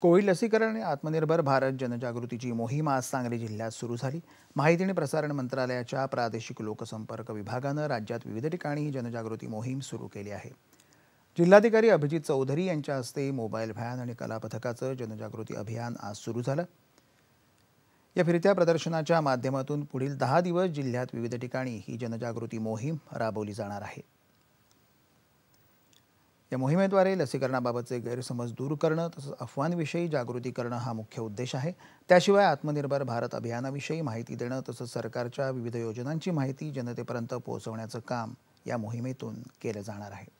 Covid लसीकरण आणि आत्मनिर्भर भारत जनजागृतीची मोहीम आज सांगली जिल्ह्यात सुरू झाली माहिती आणि प्रसारण मंत्रालयाच्या प्रादेशिक लोकसंपर्क विभागानं राज्यात विविध ठिकाणी ही जनजागृती मोहीम सुरू केली आहे जिल्हाधिकारी अभिजित चौधरी यांच्या हस्ते मोबाईल व्हॅन आणि कलापथकाचं जनजागृती अभियान आज सुरू झालं या फिरत्या प्रदर्शनाच्या माध्यमातून पुढील दहा दिवस जिल्ह्यात विविध ठिकाणी ही जनजागृती मोहीम राबवली जाणार आहे या मोहिमेद्वारे लसीकरणाबाबतचे गैरसमज दूर करणं तसंच अफवांविषयी जागृती करणं हा मुख्य उद्देश आहे त्याशिवाय आत्मनिर्भर भारत अभियानाविषयी माहिती देणं तसंच सरकारच्या विविध योजनांची माहिती जनतेपर्यंत पोहोचवण्याचं काम या मोहिमेतून केलं जाणार आहे